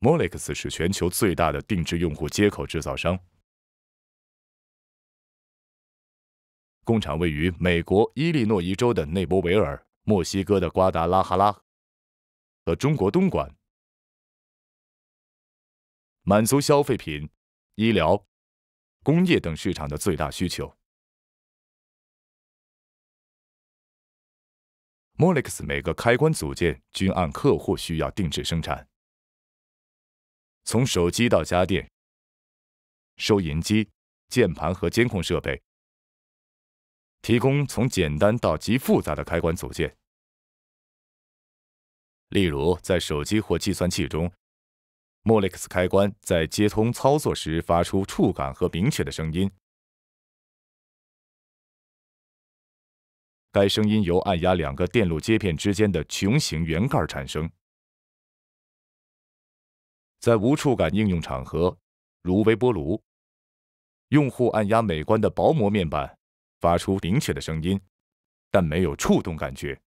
Molex 是全球最大的定制用户接口制造商。工厂位于美国伊利诺伊州的内波维尔、墨西哥的瓜达拉哈拉和中国东莞，满足消费品、医疗、工业等市场的最大需求。Molex 每个开关组件均按客户需要定制生产。从手机到家电、收银机、键盘和监控设备，提供从简单到极复杂的开关组件。例如，在手机或计算器中，莫 l 克斯开关在接通操作时发出触感和明确的声音，该声音由按压两个电路接片之间的球形圆盖产生。在无触感应用场合，如微波炉，用户按压美观的薄膜面板，发出明确的声音，但没有触动感觉。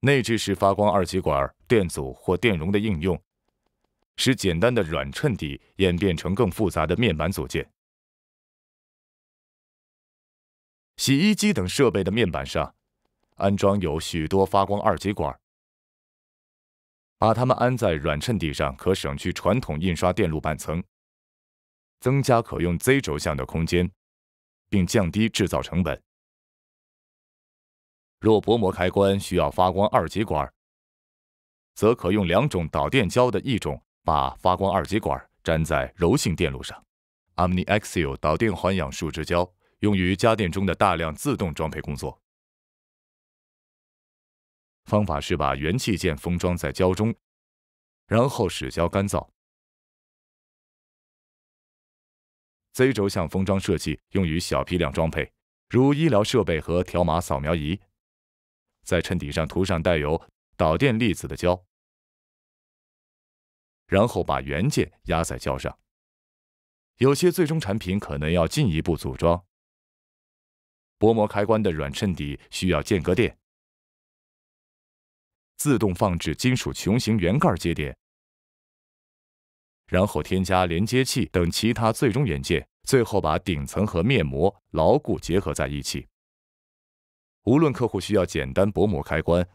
内置式发光二极管、电阻或电容的应用，使简单的软衬底演变成更复杂的面板组件。洗衣机等设备的面板上，安装有许多发光二极管。把它们安在软衬底上，可省去传统印刷电路板层，增加可用 Z 轴向的空间，并降低制造成本。若薄膜开关需要发光二极管，则可用两种导电胶的一种把发光二极管粘在柔性电路上。o m n i a x i l 导电环氧树脂胶用于家电中的大量自动装配工作。方法是把元器件封装在胶中，然后使胶干燥。Z 轴向封装设计用于小批量装配，如医疗设备和条码扫描仪。在衬底上涂上带有导电粒子的胶，然后把元件压在胶上。有些最终产品可能要进一步组装。薄膜开关的软衬底需要间隔垫。自动放置金属穹形圆盖节点，然后添加连接器等其他最终元件，最后把顶层和面膜牢固结合在一起。无论客户需要简单薄膜开关，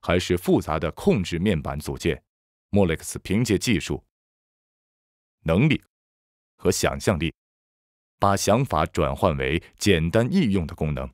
还是复杂的控制面板组件，Molex 凭借技术能力和想象力，把想法转换为简单易用的功能。